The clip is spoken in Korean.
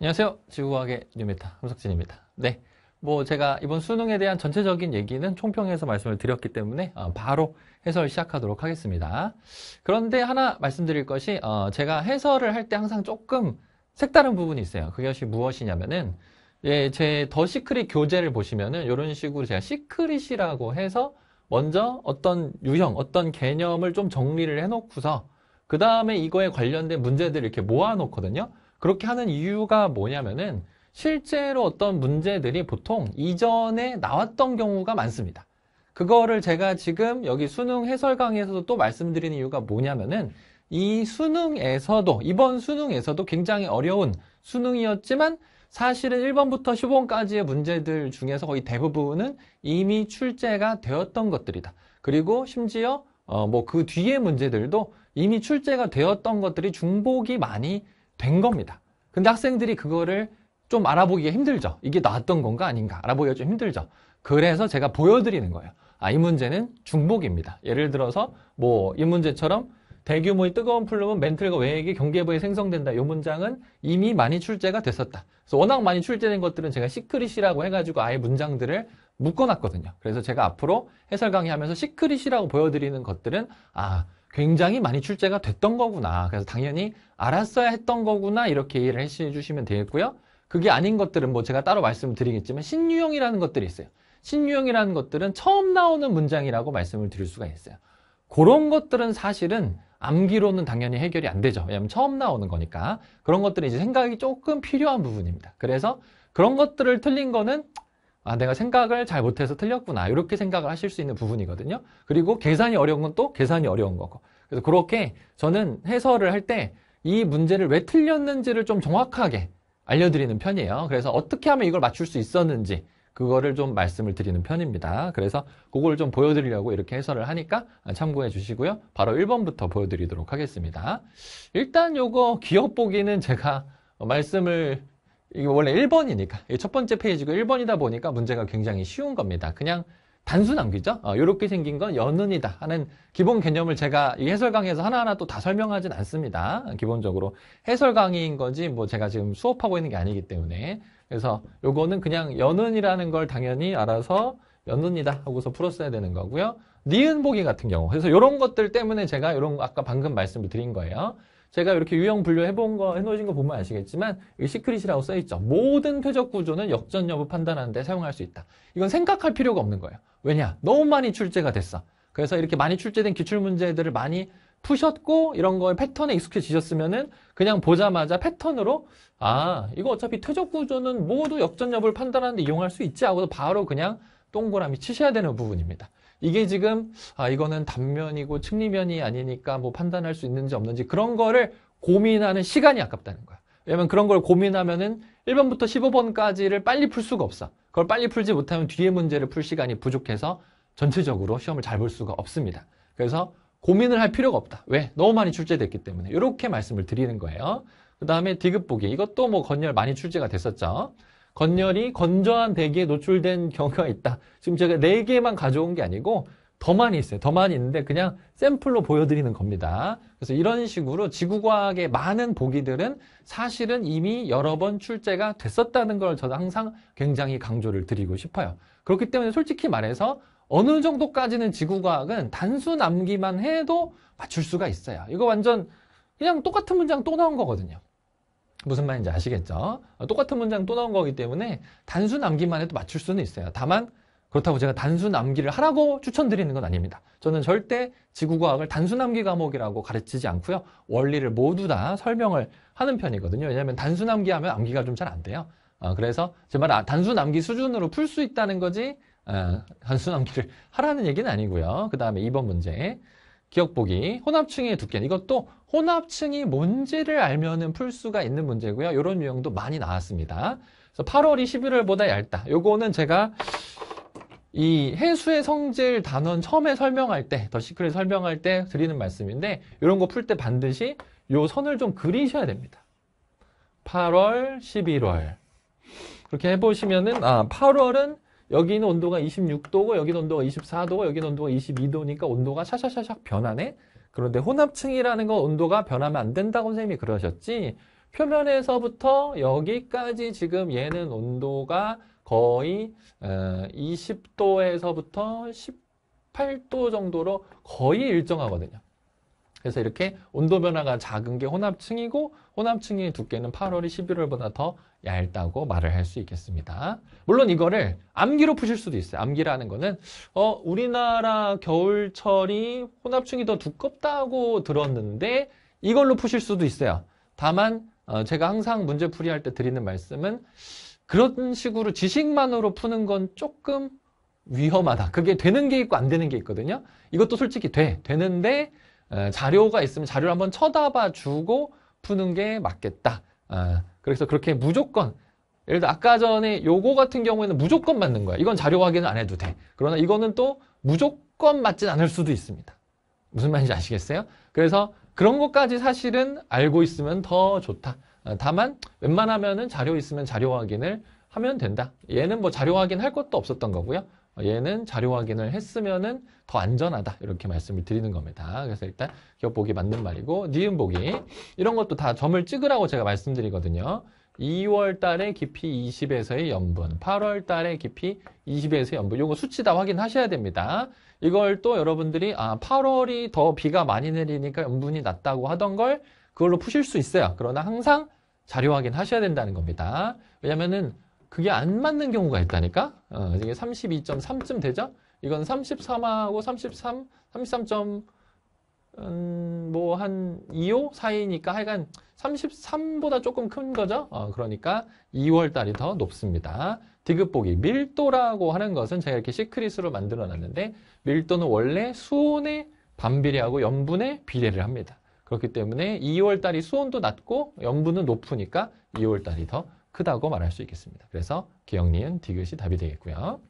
안녕하세요. 지구과학의 뉴메타 함석진입니다. 네. 뭐 제가 이번 수능에 대한 전체적인 얘기는 총평에서 말씀을 드렸기 때문에 어, 바로 해설 시작하도록 하겠습니다. 그런데 하나 말씀드릴 것이 어, 제가 해설을 할 때 항상 조금 색다른 부분이 있어요. 그것이 무엇이냐면은 예, 제 더 시크릿 교재를 보시면은 이런 식으로 제가 시크릿이라고 해서 먼저 어떤 유형, 어떤 개념을 좀 정리를 해놓고서 그 다음에 이거에 관련된 문제들을 이렇게 모아놓거든요. 그렇게 하는 이유가 뭐냐면은 실제로 어떤 문제들이 보통 이전에 나왔던 경우가 많습니다. 그거를 제가 지금 여기 수능 해설 강의에서도 또 말씀드리는 이유가 뭐냐면은 이 수능에서도 이번 수능에서도 굉장히 어려운 수능이었지만 사실은 1번부터 15번까지의 문제들 중에서 거의 대부분은 이미 출제가 되었던 것들이다. 그리고 심지어 어뭐그 뒤의 문제들도 이미 출제가 되었던 것들이 중복이 많이 된 겁니다. 근데 학생들이 그거를 좀 알아보기가 힘들죠. 이게 나왔던 건가 아닌가 알아보기가 좀 힘들죠. 그래서 제가 보여드리는 거예요. 아, 이 문제는 중복입니다. 예를 들어서 뭐 이 문제처럼 대규모의 뜨거운 플룸은 멘틀과 외액이 경계부에 생성된다. 이 문장은 이미 많이 출제가 됐었다. 그래서 워낙 많이 출제된 것들은 제가 시크릿이라고 해가지고 아예 문장들을 묶어놨거든요. 그래서 제가 앞으로 해설 강의하면서 시크릿이라고 보여드리는 것들은 아 굉장히 많이 출제가 됐던 거구나. 그래서 당연히 알았어야 했던 거구나. 이렇게 이해를 해 주시면 되겠고요. 그게 아닌 것들은 뭐 제가 따로 말씀드리겠지만 신유형이라는 것들이 있어요. 신유형이라는 것들은 처음 나오는 문장이라고 말씀을 드릴 수가 있어요. 그런 것들은 사실은 암기로는 당연히 해결이 안 되죠. 왜냐하면 처음 나오는 거니까. 그런 것들은 이제 생각이 조금 필요한 부분입니다. 그래서 그런 것들을 틀린 거는 아, 내가 생각을 잘 못해서 틀렸구나. 이렇게 생각을 하실 수 있는 부분이거든요. 그리고 계산이 어려운 건 또 계산이 어려운 거고. 그래서 그렇게 저는 해설을 할 때 이 문제를 왜 틀렸는지를 좀 정확하게 알려드리는 편이에요. 그래서 어떻게 하면 이걸 맞출 수 있었는지 그거를 좀 말씀을 드리는 편입니다. 그래서 그걸 좀 보여드리려고 이렇게 해설을 하니까 참고해 주시고요. 바로 1번부터 보여드리도록 하겠습니다. 일단 요거 기억 보기는 제가 말씀을 이게 원래 1번이니까 첫 번째 페이지가 1번이다 보니까 문제가 굉장히 쉬운 겁니다. 그냥 단순 암기죠. 어, 이렇게 생긴 건 연은이다 하는 기본 개념을 제가 이 해설 강의에서 하나하나 또 다 설명하진 않습니다. 기본적으로 해설 강의인 거지 뭐 제가 지금 수업하고 있는 게 아니기 때문에 그래서 요거는 그냥 연은이라는 걸 당연히 알아서 연은이다 하고서 풀었어야 되는 거고요. 니은 보기 같은 경우 그래서 이런 것들 때문에 제가 이런 아까 방금 말씀을 드린 거예요. 제가 이렇게 유형 분류 해본 거, 해놓으신 거 보면 아시겠지만, 여 시크릿이라고 써있죠. 모든 표적 구조는 역전 여부 판단하는데 사용할 수 있다. 이건 생각할 필요가 없는 거예요. 왜냐? 너무 많이 출제가 됐어. 그래서 이렇게 많이 출제된 기출 문제들을 많이 푸셨고, 이런 거에 패턴에 익숙해지셨으면은, 그냥 보자마자 패턴으로, 아, 이거 어차피 퇴적 구조는 모두 역전 여부를 판단하는데 이용할 수 있지 하고 바로 그냥 동그라미 치셔야 되는 부분입니다. 이게 지금 아 이거는 단면이고 측리면이 아니니까 뭐 판단할 수 있는지 없는지 그런 거를 고민하는 시간이 아깝다는 거야. 왜냐면 그런 걸 고민하면은 1번부터 15번까지를 빨리 풀 수가 없어. 그걸 빨리 풀지 못하면 뒤에 문제를 풀 시간이 부족해서 전체적으로 시험을 잘 볼 수가 없습니다. 그래서 고민을 할 필요가 없다. 왜? 너무 많이 출제됐기 때문에. 이렇게 말씀을 드리는 거예요. 그 다음에 디귿 보기. 이것도 뭐 건열 많이 출제가 됐었죠. 건열이 건조한 대기에 노출된 경우가 있다. 지금 제가 4개만 가져온 게 아니고 더 많이 있어요. 더 많이 있는데 그냥 샘플로 보여드리는 겁니다. 그래서 이런 식으로 지구과학의 많은 보기들은 사실은 이미 여러 번 출제가 됐었다는 걸저도 항상 굉장히 강조를 드리고 싶어요. 그렇기 때문에 솔직히 말해서 어느 정도까지는 지구과학은 단순암기만 해도 맞출 수가 있어요. 이거 완전 그냥 똑같은 문장 또 나온 거거든요. 무슨 말인지 아시겠죠? 어, 똑같은 문장 또 나온 거기 때문에 단순 암기만 해도 맞출 수는 있어요. 다만 그렇다고 제가 단순 암기를 하라고 추천드리는 건 아닙니다. 저는 절대 지구과학을 단순 암기 과목이라고 가르치지 않고요. 원리를 모두 다 설명을 하는 편이거든요. 왜냐하면 단순 암기하면 암기가 좀 잘 안 돼요. 어, 그래서 제말 아, 단순 암기 수준으로 풀 수 있다는 거지 어, 단순 암기를 하라는 얘기는 아니고요. 그 다음에 2번 문제 기억 보기, 혼합층의 두께 이것도 혼합층이 뭔지를 알면은 풀 수가 있는 문제고요. 이런 유형도 많이 나왔습니다. 그래서 8월이 11월보다 얇다. 요거는 제가 이 해수의 성질 단원 처음에 설명할 때, 더 시크릿 설명할 때 드리는 말씀인데 이런 거 풀 때 반드시 요 선을 좀 그리셔야 됩니다. 8월, 11월. 그렇게 해보시면은 아 8월은 여기는 온도가 26도고 여기는 온도가 24도고 여기는 온도가 22도니까 온도가 샤샤샤샥 변하네. 그런데 혼합층이라는 건 온도가 변하면 안 된다고 선생님이 그러셨지. 표면에서부터 여기까지 지금 얘는 온도가 거의 20도에서부터 어, 18도 정도로 거의 일정하거든요. 그래서 이렇게 온도 변화가 작은 게 혼합층이고 혼합층의 두께는 8월이 11월보다 더 얇다고 말을 할 수 있겠습니다. 물론 이거를 암기로 푸실 수도 있어요. 암기라는 거는 어 우리나라 겨울철이 혼합층이 더 두껍다고 들었는데 이걸로 푸실 수도 있어요. 다만 어, 제가 항상 문제 풀이할 때 드리는 말씀은 그런 식으로 지식만으로 푸는 건 조금 위험하다. 그게 되는 게 있고 안 되는 게 있거든요. 이것도 솔직히 돼. 되는데 자료가 있으면 자료를 한번 쳐다봐 주고 푸는 게 맞겠다. 아, 그래서 그렇게 무조건 예를 들어 아까 전에 요거 같은 경우에는 무조건 맞는 거야. 이건 자료 확인을 안 해도 돼. 그러나 이거는 또 무조건 맞진 않을 수도 있습니다. 무슨 말인지 아시겠어요? 그래서 그런 것까지 사실은 알고 있으면 더 좋다. 아, 다만 웬만하면은 자료 있으면 자료 확인을 하면 된다. 얘는 뭐 자료 확인할 것도 없었던 거고요. 얘는 자료 확인을 했으면은 더 안전하다 이렇게 말씀을 드리는 겁니다. 그래서 일단 기억 보기 맞는 말이고 니은 보기 이런 것도 다 점을 찍으라고 제가 말씀드리거든요. 2월 달에 깊이 20에서의 염분, 8월 달에 깊이 20에서의 염분, 이거 수치 다 확인하셔야 됩니다. 이걸 또 여러분들이 아 8월이 더 비가 많이 내리니까 염분이 낮다고 하던 걸 그걸로 푸실 수 있어요. 그러나 항상 자료 확인하셔야 된다는 겁니다. 왜냐면은 그게 안 맞는 경우가 있다니까? 어, 이게 32.3쯤 되죠? 이건 33하고 33, 33. 음, 뭐한 2호 사이니까 하여간 33보다 조금 큰 거죠. 어, 그러니까 2월 달이 더 높습니다. 디귿 보기 밀도라고 하는 것은 제가 이렇게 시크릿으로 만들어 놨는데 밀도는 원래 수온에 반비례하고 염분에 비례를 합니다. 그렇기 때문에 2월 달이 수온도 낮고 염분은 높으니까 2월 달이 더 크다고 말할 수 있겠습니다. 그래서 기역 니은 디귿이 답이 되겠고요.